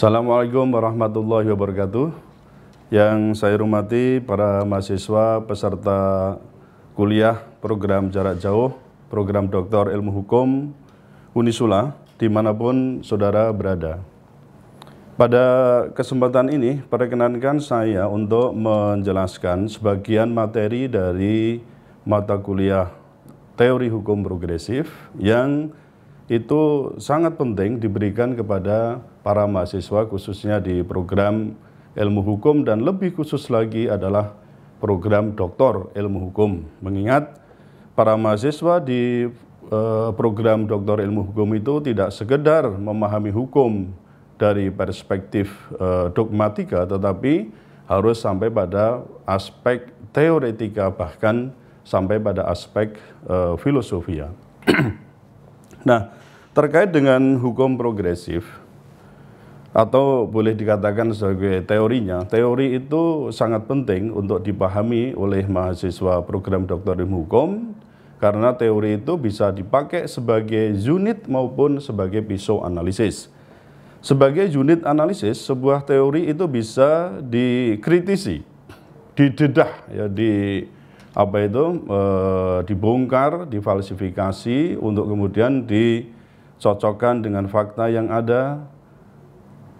Assalamualaikum warahmatullahi wabarakatuh. Yang saya hormati para mahasiswa peserta kuliah program jarak jauh, program doktor ilmu hukum Unisula, dimanapun saudara berada. Pada kesempatan ini, perkenankan saya untuk menjelaskan sebagian materi dari mata kuliah teori hukum progresif yang itu sangat penting diberikan kepada para mahasiswa khususnya di program ilmu hukum dan lebih khusus lagi adalah program doktor ilmu hukum. Mengingat para mahasiswa di eh, program doktor ilmu hukum itu tidak sekedar memahami hukum dari perspektif eh, dogmatika tetapi harus sampai pada aspek teoretika bahkan sampai pada aspek eh, filosofia. Ya. nah, Terkait dengan hukum progresif, atau boleh dikatakan sebagai teorinya, teori itu sangat penting untuk dipahami oleh mahasiswa program doktor ilmu hukum, karena teori itu bisa dipakai sebagai unit maupun sebagai pisau analisis. Sebagai unit analisis, sebuah teori itu bisa dikritisi, didedah, ya di apa itu e, dibongkar, difalsifikasi untuk kemudian di cocokkan dengan fakta yang ada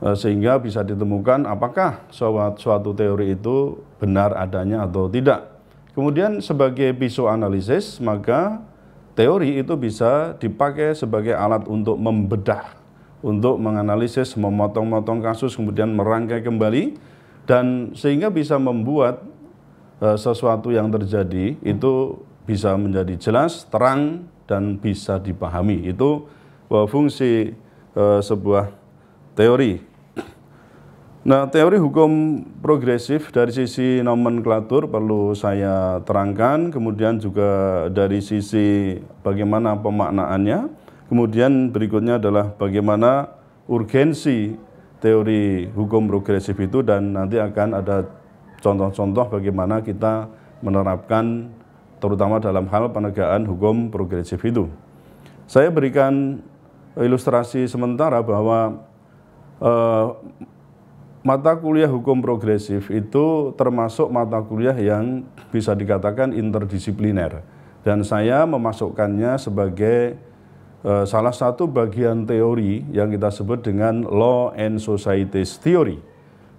eh, sehingga bisa ditemukan apakah suatu, teori itu benar adanya atau tidak. Kemudian sebagai analisis maka teori itu bisa dipakai sebagai alat untuk membedah, untuk menganalisis, memotong-motong kasus, kemudian merangkai kembali dan sehingga bisa membuat eh, sesuatu yang terjadi itu bisa menjadi jelas, terang dan bisa dipahami. Itu bahwa fungsi e, sebuah teori. Nah, teori hukum progresif dari sisi nomenklatur perlu saya terangkan, kemudian juga dari sisi bagaimana pemaknaannya, kemudian berikutnya adalah bagaimana urgensi teori hukum progresif itu dan nanti akan ada contoh-contoh bagaimana kita menerapkan terutama dalam hal penegakan hukum progresif itu. Saya berikan ilustrasi sementara bahwa eh, mata kuliah hukum progresif itu termasuk mata kuliah yang bisa dikatakan interdisipliner dan saya memasukkannya sebagai eh, salah satu bagian teori yang kita sebut dengan law and society theory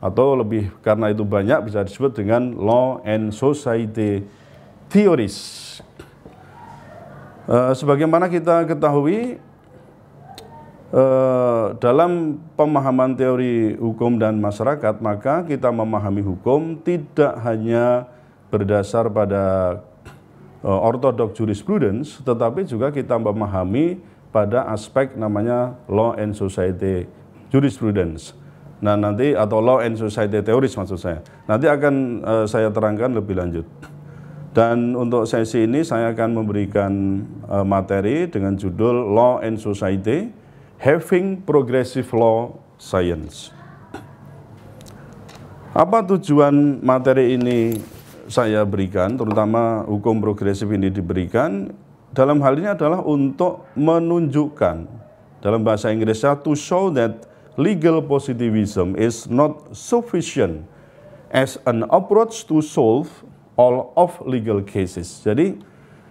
atau lebih karena itu banyak bisa disebut dengan law and society theories. E, sebagaimana kita ketahui, Eh, dalam pemahaman teori hukum dan masyarakat, maka kita memahami hukum tidak hanya berdasar pada uh, eh, ortodok jurisprudence, tetapi juga kita memahami pada aspek namanya law and society jurisprudence. Nah nanti atau law and society teoris, maksud saya. Nanti akan uh, saya terangkan lebih lanjut. Dan untuk sesi ini saya akan memberikan materi dengan judul Law and Society having progressive law science. Apa tujuan materi ini saya berikan, terutama hukum progresif ini diberikan, dalam hal ini adalah untuk menunjukkan, dalam bahasa Inggrisnya, to show that legal positivism is not sufficient as an approach to solve all of legal cases. Jadi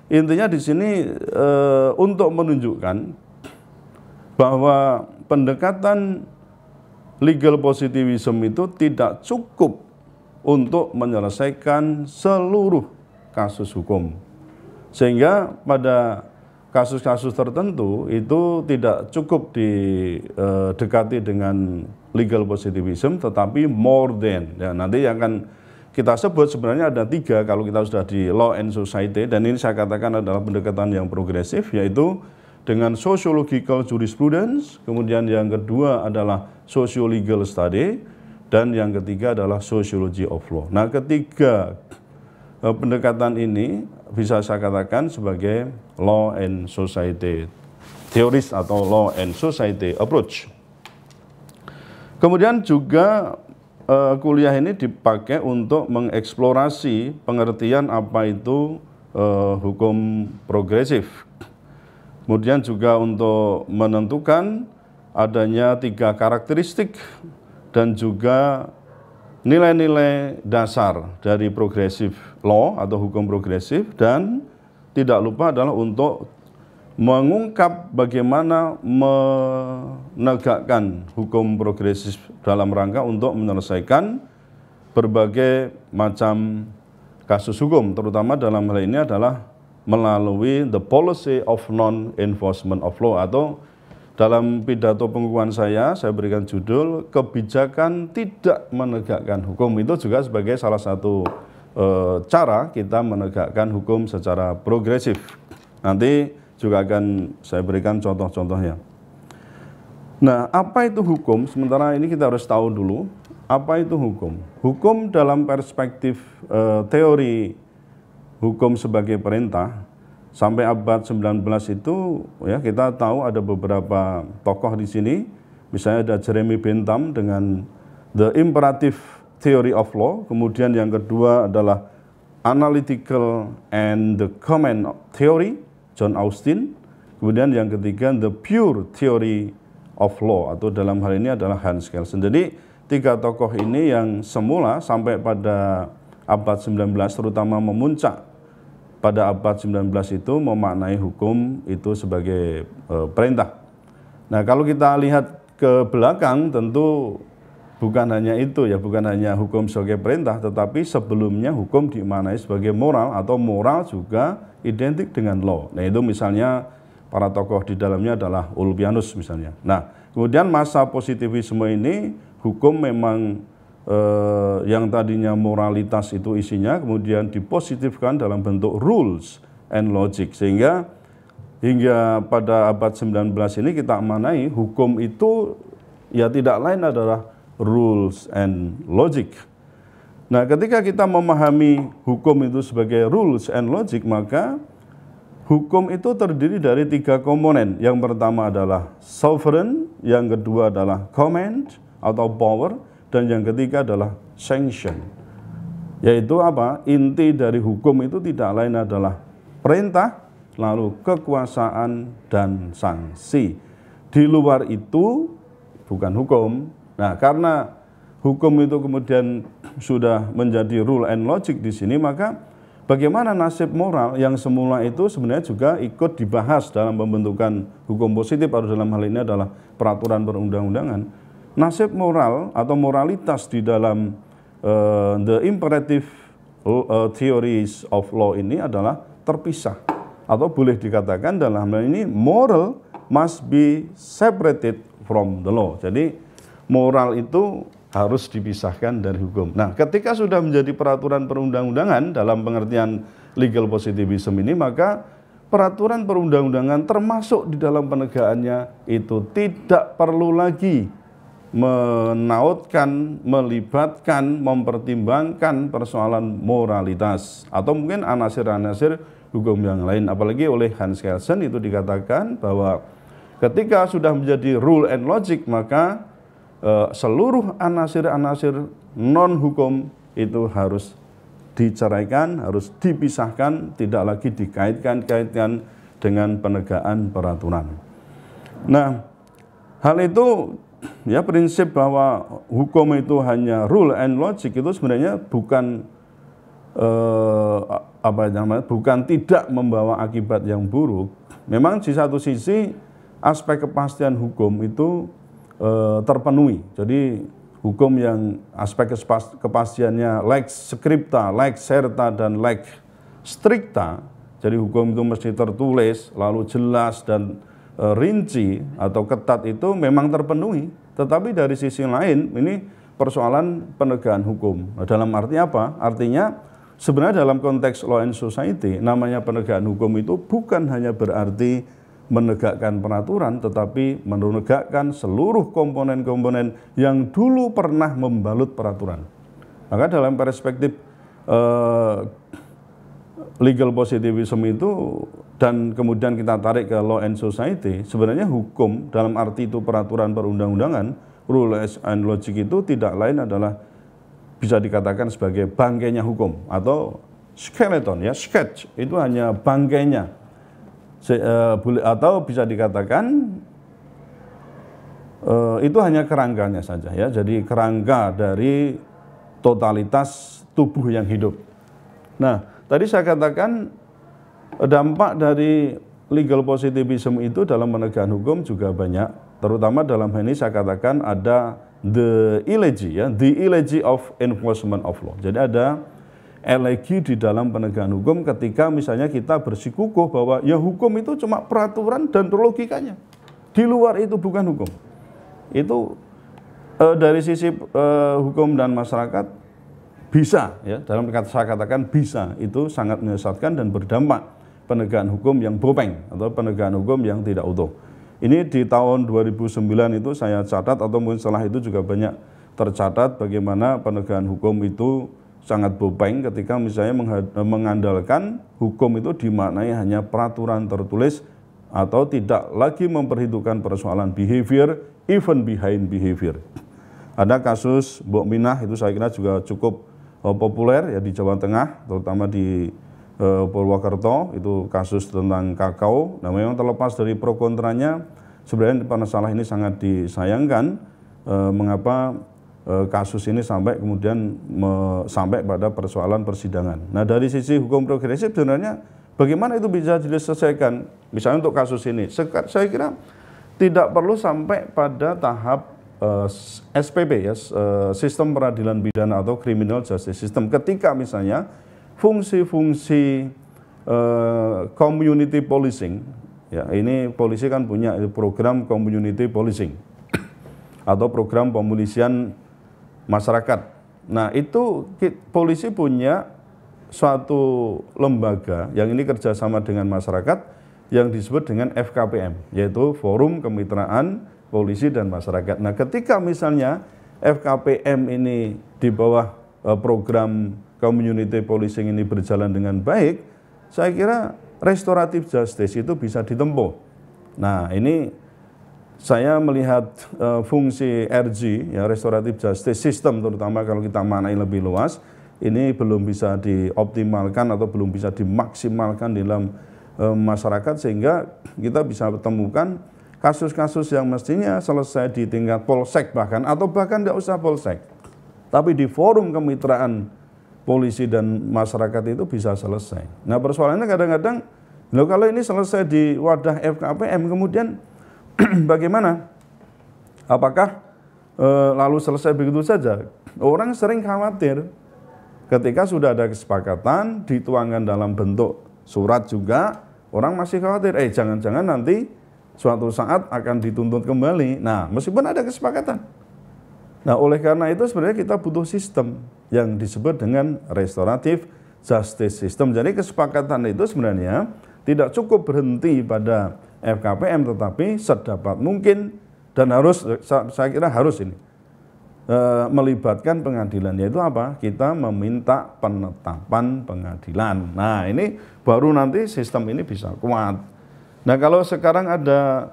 intinya di sini e, untuk menunjukkan bahwa pendekatan legal positivism itu tidak cukup untuk menyelesaikan seluruh kasus hukum. Sehingga pada kasus-kasus tertentu itu tidak cukup didekati e, dengan legal positivism tetapi more than ya nanti yang akan kita sebut sebenarnya ada tiga kalau kita sudah di law and society dan ini saya katakan adalah pendekatan yang progresif yaitu dengan sociological jurisprudence, kemudian yang kedua adalah sociolegal study, dan yang ketiga adalah sociology of law. Nah, ketiga eh, pendekatan ini bisa saya katakan sebagai law and society theories atau law and society approach. Kemudian juga eh, kuliah ini dipakai untuk mengeksplorasi pengertian apa itu eh, hukum progresif Kemudian juga untuk menentukan adanya tiga karakteristik dan juga nilai-nilai dasar dari progresif law atau hukum progresif dan tidak lupa adalah untuk mengungkap bagaimana menegakkan hukum progresif dalam rangka untuk menyelesaikan berbagai macam kasus hukum terutama dalam hal ini adalah melalui the policy of non-enforcement of law atau dalam pidato pengukuhan saya, saya berikan judul kebijakan tidak menegakkan hukum itu juga sebagai salah satu e, cara kita menegakkan hukum secara progresif. Nanti juga akan saya berikan contoh-contohnya. Nah, apa itu hukum? Sementara ini kita harus tahu dulu apa itu hukum. Hukum dalam perspektif e, teori hukum sebagai perintah sampai abad 19 itu ya kita tahu ada beberapa tokoh di sini misalnya ada Jeremy Bentham dengan the imperative theory of law kemudian yang kedua adalah analytical and the common theory John Austin kemudian yang ketiga the pure theory of law atau dalam hal ini adalah Hans Kelsen jadi tiga tokoh ini yang semula sampai pada abad 19 terutama memuncak pada abad 19 itu memaknai hukum itu sebagai e, perintah. Nah, kalau kita lihat ke belakang tentu bukan hanya itu ya, bukan hanya hukum sebagai perintah tetapi sebelumnya hukum dimaknai sebagai moral atau moral juga identik dengan law. Nah, itu misalnya para tokoh di dalamnya adalah Ulpianus misalnya. Nah, kemudian masa positivisme ini hukum memang eh, yang tadinya moralitas itu isinya kemudian dipositifkan dalam bentuk rules and logic sehingga hingga pada abad 19 ini kita amanai hukum itu ya tidak lain adalah rules and logic. Nah, ketika kita memahami hukum itu sebagai rules and logic, maka hukum itu terdiri dari tiga komponen. Yang pertama adalah sovereign, yang kedua adalah command atau power, dan yang ketiga adalah sanction yaitu apa inti dari hukum itu tidak lain adalah perintah lalu kekuasaan dan sanksi di luar itu bukan hukum nah karena hukum itu kemudian sudah menjadi rule and logic di sini maka bagaimana nasib moral yang semula itu sebenarnya juga ikut dibahas dalam pembentukan hukum positif atau dalam hal ini adalah peraturan perundang-undangan nasib moral atau moralitas di dalam uh, the imperative uh, theories of law ini adalah terpisah atau boleh dikatakan dalam hal ini moral must be separated from the law. Jadi moral itu harus dipisahkan dari hukum. Nah, ketika sudah menjadi peraturan perundang-undangan dalam pengertian legal positivism ini, maka peraturan perundang-undangan termasuk di dalam penegaannya itu tidak perlu lagi menautkan, melibatkan, mempertimbangkan persoalan moralitas atau mungkin anasir-anasir hukum yang lain. Apalagi oleh Hans Kelsen itu dikatakan bahwa ketika sudah menjadi rule and logic maka e, seluruh anasir-anasir non hukum itu harus diceraikan, harus dipisahkan, tidak lagi dikaitkan-kaitkan dengan penegakan peraturan. Nah, hal itu ya prinsip bahwa hukum itu hanya rule and logic itu sebenarnya bukan eh, apa namanya bukan tidak membawa akibat yang buruk. Memang di satu sisi aspek kepastian hukum itu eh, terpenuhi. Jadi hukum yang aspek kepastiannya lex scripta, lex serta dan lex stricta. Jadi hukum itu mesti tertulis, lalu jelas dan eh, rinci atau ketat itu memang terpenuhi. Tetapi dari sisi lain ini persoalan penegakan hukum. Nah, dalam arti apa? Artinya sebenarnya dalam konteks law and society namanya penegakan hukum itu bukan hanya berarti menegakkan peraturan tetapi menegakkan seluruh komponen-komponen yang dulu pernah membalut peraturan. Maka dalam perspektif eh, legal positivism itu dan kemudian kita tarik ke law and society, sebenarnya hukum dalam arti itu peraturan perundang-undangan, rule and logic itu tidak lain adalah bisa dikatakan sebagai bangkainya hukum atau skeleton ya, sketch itu hanya bangkainya. Eh, atau bisa dikatakan eh, itu hanya kerangkanya saja ya. Jadi kerangka dari totalitas tubuh yang hidup. Nah, Tadi saya katakan eh, dampak dari legal positivism itu dalam penegakan hukum juga banyak. Terutama dalam hal ini saya katakan ada the elegy ya, the elegy of enforcement of law. Jadi ada elegi di dalam penegakan hukum ketika misalnya kita bersikukuh bahwa ya hukum itu cuma peraturan dan logikanya. Di luar itu bukan hukum. Itu e, dari sisi e, hukum dan masyarakat bisa ya dalam kata saya katakan bisa itu sangat menyesatkan dan berdampak penegakan hukum yang bopeng atau penegakan hukum yang tidak utuh. Ini di tahun 2009 itu saya catat atau mungkin setelah itu juga banyak tercatat bagaimana penegakan hukum itu sangat bopeng ketika misalnya mengandalkan hukum itu dimaknai hanya peraturan tertulis atau tidak lagi memperhitungkan persoalan behavior, even behind behavior. Ada kasus Mbok Minah itu saya kira juga cukup uh, populer ya di Jawa Tengah, terutama di uh, eh, Purwakarta itu kasus tentang kakao. Nah, memang terlepas dari pro kontranya, sebenarnya salah ini sangat disayangkan uh, mengapa kasus ini sampai kemudian me, sampai pada persoalan persidangan. Nah, dari sisi hukum progresif sebenarnya bagaimana itu bisa diselesaikan? Misalnya untuk kasus ini, saya kira tidak perlu sampai pada tahap uh, eh, SPP ya uh, sistem peradilan pidana atau criminal justice system ketika misalnya fungsi-fungsi uh, community policing ya ini polisi kan punya program community policing atau program pemulisian masyarakat. Nah, itu polisi punya suatu lembaga yang ini kerjasama dengan masyarakat yang disebut dengan FKPM, yaitu Forum Kemitraan polisi dan masyarakat. Nah, ketika misalnya FKPM ini di bawah eh, program community policing ini berjalan dengan baik, saya kira restoratif justice itu bisa ditempuh. Nah, ini saya melihat uh, fungsi RG ya restoratif justice system terutama kalau kita manai lebih luas ini belum bisa dioptimalkan atau belum bisa dimaksimalkan dalam uh, masyarakat sehingga kita bisa temukan kasus-kasus yang mestinya selesai di tingkat polsek bahkan atau bahkan tidak usah polsek tapi di forum kemitraan polisi dan masyarakat itu bisa selesai nah persoalannya kadang-kadang kalau ini selesai di wadah FKPM kemudian bagaimana apakah e, lalu selesai begitu saja orang sering khawatir ketika sudah ada kesepakatan dituangkan dalam bentuk surat juga orang masih khawatir eh jangan-jangan nanti suatu saat akan dituntut kembali. Nah, meskipun ada kesepakatan. Nah, oleh karena itu sebenarnya kita butuh sistem yang disebut dengan restoratif justice system. Jadi kesepakatan itu sebenarnya tidak cukup berhenti pada FKPM tetapi sedapat mungkin dan harus saya kira harus ini e, melibatkan pengadilan yaitu apa? Kita meminta penetapan pengadilan. Nah, ini baru nanti sistem ini bisa kuat. Nah kalau sekarang ada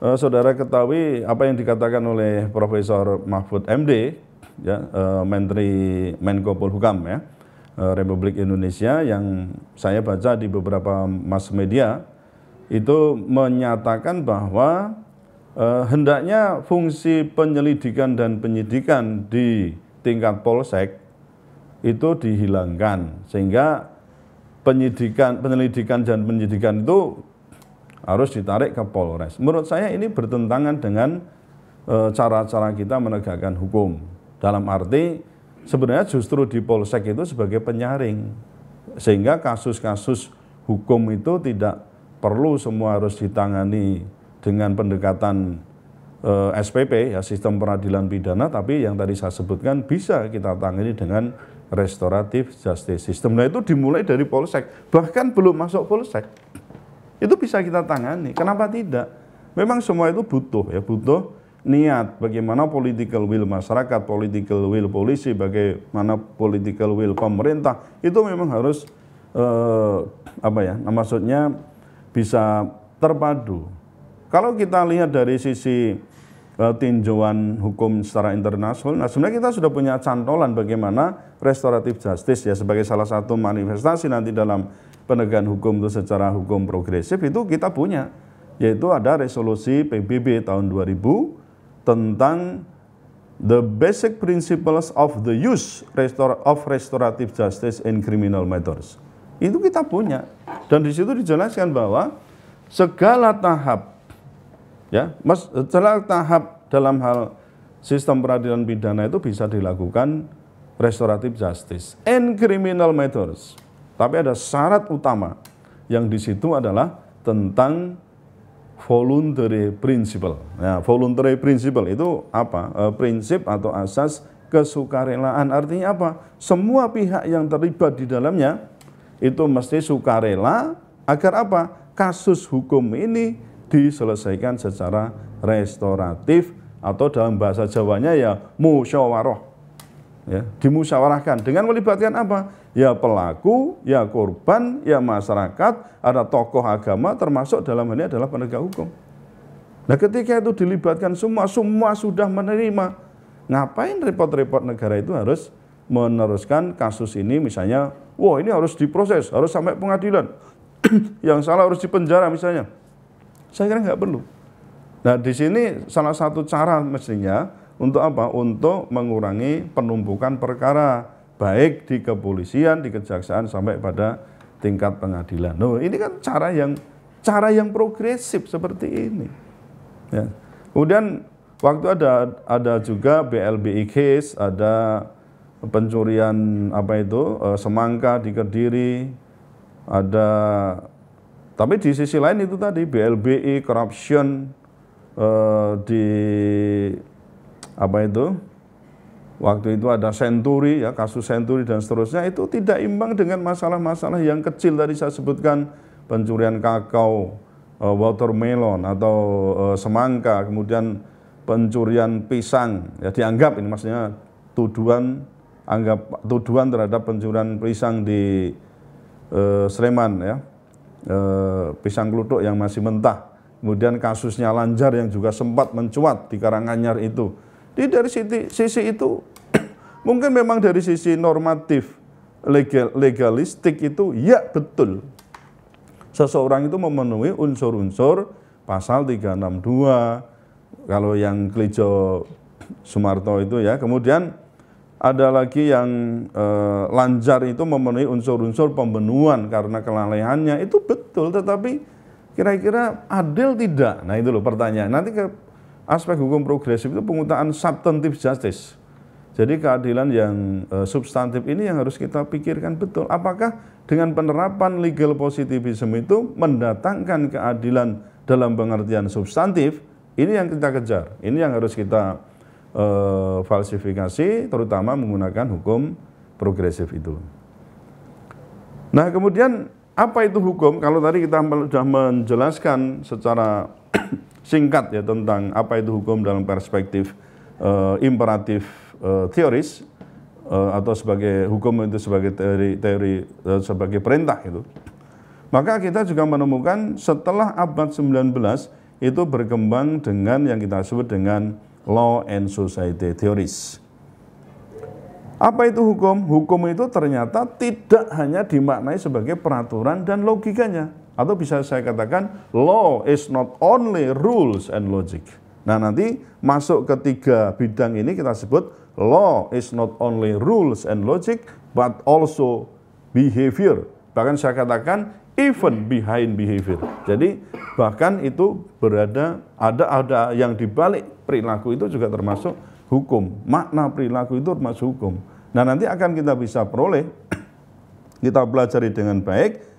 uh, saudara ketahui apa yang dikatakan oleh Profesor Mahfud MD, ya, uh, Menteri Menko Polhukam ya, uh, Republik Indonesia yang saya baca di beberapa mass media itu menyatakan bahwa uh, hendaknya fungsi penyelidikan dan penyidikan di tingkat polsek itu dihilangkan sehingga penyidikan penyelidikan dan penyidikan itu harus ditarik ke Polres. Menurut saya ini bertentangan dengan eh, cara-cara e, kita menegakkan hukum. Dalam arti sebenarnya justru di Polsek itu sebagai penyaring. Sehingga kasus-kasus hukum itu tidak perlu semua harus ditangani dengan pendekatan e, eh, SPP ya sistem peradilan pidana tapi yang tadi saya sebutkan bisa kita tangani dengan restoratif justice system. Nah itu dimulai dari polsek, bahkan belum masuk polsek itu bisa kita tangani. Kenapa tidak? Memang semua itu butuh ya, butuh niat bagaimana political will masyarakat, political will polisi, bagaimana political will pemerintah itu memang harus eh, apa ya? Nah, maksudnya bisa terpadu. Kalau kita lihat dari sisi eh, tinjauan hukum secara internasional, nah sebenarnya kita sudah punya cantolan bagaimana restoratif justice ya sebagai salah satu manifestasi nanti dalam penegakan hukum itu secara hukum progresif itu kita punya yaitu ada resolusi PBB tahun 2000 tentang the basic principles of the use of restorative justice in criminal matters. Itu kita punya dan di situ dijelaskan bahwa segala tahap ya, mas, segala tahap dalam hal sistem peradilan pidana itu bisa dilakukan restorative justice in criminal matters. Tapi ada syarat utama yang di situ adalah tentang voluntary principle. Nah, voluntary principle itu apa? E, prinsip atau asas kesukarelaan. Artinya apa? Semua pihak yang terlibat di dalamnya itu mesti sukarela agar apa? Kasus hukum ini diselesaikan secara restoratif atau dalam bahasa Jawanya ya musyawarah ya, dimusyawarahkan dengan melibatkan apa? Ya pelaku, ya korban, ya masyarakat, ada tokoh agama termasuk dalam ini adalah penegak hukum. Nah ketika itu dilibatkan semua, semua sudah menerima. Ngapain repot-repot negara itu harus meneruskan kasus ini misalnya, wah ini harus diproses, harus sampai pengadilan. Yang salah harus dipenjara misalnya. Saya kira nggak perlu. Nah di sini salah satu cara mestinya untuk apa? Untuk mengurangi penumpukan perkara baik di kepolisian, di kejaksaan sampai pada tingkat pengadilan. Nah, ini kan cara yang cara yang progresif seperti ini. Ya. Kemudian waktu ada ada juga BLBI case, ada pencurian apa itu eh, semangka di Kediri, ada tapi di sisi lain itu tadi BLBI corruption eh, di apa itu waktu itu ada senturi ya kasus senturi dan seterusnya itu tidak imbang dengan masalah-masalah yang kecil tadi saya sebutkan pencurian kakao, eh, watermelon atau eh, semangka, kemudian pencurian pisang ya dianggap ini maksudnya tuduhan anggap tuduhan terhadap pencurian pisang di uh, Sleman ya uh, pisang kelutuk yang masih mentah kemudian kasusnya Lanjar yang juga sempat mencuat di Karanganyar itu jadi dari sisi sisi itu mungkin memang dari sisi normatif legal, legalistik itu ya betul. Seseorang itu memenuhi unsur-unsur pasal 362. Kalau yang Klijo Sumarto itu ya, kemudian ada lagi yang e, eh, lancar itu memenuhi unsur-unsur pembenuan karena kelalaiannya itu betul tetapi kira-kira adil tidak nah itu loh pertanyaan nanti ke Aspek hukum progresif itu pengutaan substantive justice. Jadi keadilan yang e, substantif ini yang harus kita pikirkan betul. Apakah dengan penerapan legal positivism itu mendatangkan keadilan dalam pengertian substantif? Ini yang kita kejar. Ini yang harus kita e, falsifikasi, terutama menggunakan hukum progresif itu. Nah, kemudian apa itu hukum? Kalau tadi kita sudah menjelaskan secara singkat ya tentang apa itu hukum dalam perspektif uh, imperatif uh, teoris uh, atau sebagai hukum itu sebagai teori teori uh, sebagai perintah itu. Maka kita juga menemukan setelah abad 19 itu berkembang dengan yang kita sebut dengan law and society theories. Apa itu hukum? Hukum itu ternyata tidak hanya dimaknai sebagai peraturan dan logikanya, atau bisa saya katakan law is not only rules and logic. Nah nanti masuk ke tiga bidang ini kita sebut law is not only rules and logic but also behavior. Bahkan saya katakan even behind behavior. Jadi bahkan itu berada ada ada yang dibalik perilaku itu juga termasuk hukum. Makna perilaku itu termasuk hukum. Nah nanti akan kita bisa peroleh kita pelajari dengan baik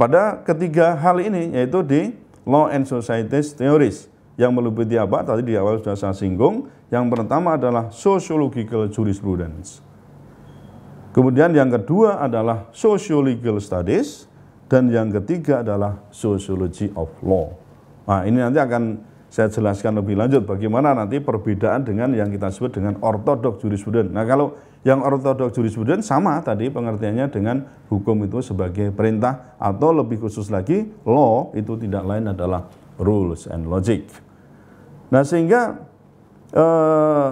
pada ketiga hal ini yaitu di law and society theories yang meliputi apa tadi di awal sudah saya singgung yang pertama adalah sociological jurisprudence kemudian yang kedua adalah sociological studies dan yang ketiga adalah sociology of law nah ini nanti akan saya jelaskan lebih lanjut bagaimana nanti perbedaan dengan yang kita sebut dengan ortodok jurisprudens. Nah, kalau yang ortodok jurisprudens sama tadi pengertiannya dengan hukum itu sebagai perintah atau lebih khusus lagi law itu tidak lain adalah rules and logic. Nah, sehingga eh,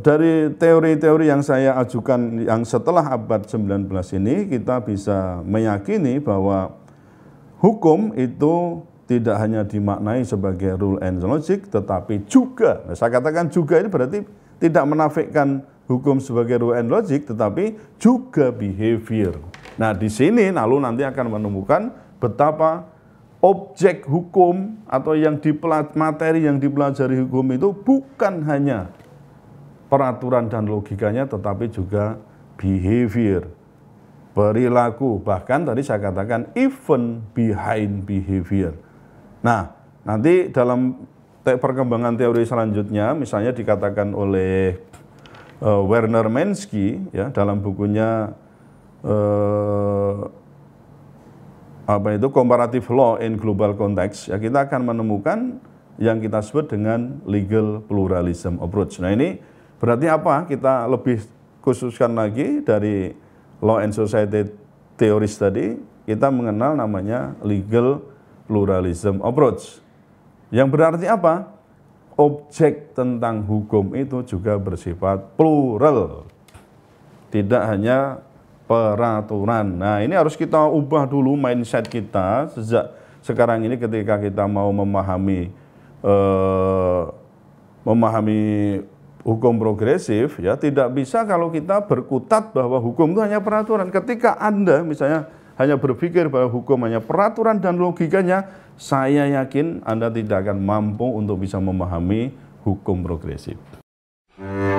dari teori-teori yang saya ajukan yang setelah abad 19 ini kita bisa meyakini bahwa hukum itu tidak hanya dimaknai sebagai rule and logic, tetapi juga, nah saya katakan juga ini berarti tidak menafikan hukum sebagai rule and logic, tetapi juga behavior. Nah di sini lalu nanti akan menemukan betapa objek hukum atau yang dipelajari, materi yang dipelajari hukum itu bukan hanya peraturan dan logikanya, tetapi juga behavior, perilaku, bahkan tadi saya katakan even behind behavior. Nah, nanti dalam te perkembangan teori selanjutnya, misalnya dikatakan oleh uh, Werner Mensky ya dalam bukunya uh, apa itu comparative law in global context ya kita akan menemukan yang kita sebut dengan legal pluralism approach. Nah ini berarti apa? Kita lebih khususkan lagi dari law and society teoris tadi kita mengenal namanya legal pluralism approach. Yang berarti apa? Objek tentang hukum itu juga bersifat plural. Tidak hanya peraturan. Nah, ini harus kita ubah dulu mindset kita sejak sekarang ini ketika kita mau memahami eh, memahami hukum progresif ya tidak bisa kalau kita berkutat bahwa hukum itu hanya peraturan. Ketika Anda misalnya hanya berpikir bahwa hukum hanya peraturan dan logikanya, saya yakin Anda tidak akan mampu untuk bisa memahami hukum progresif. Hmm.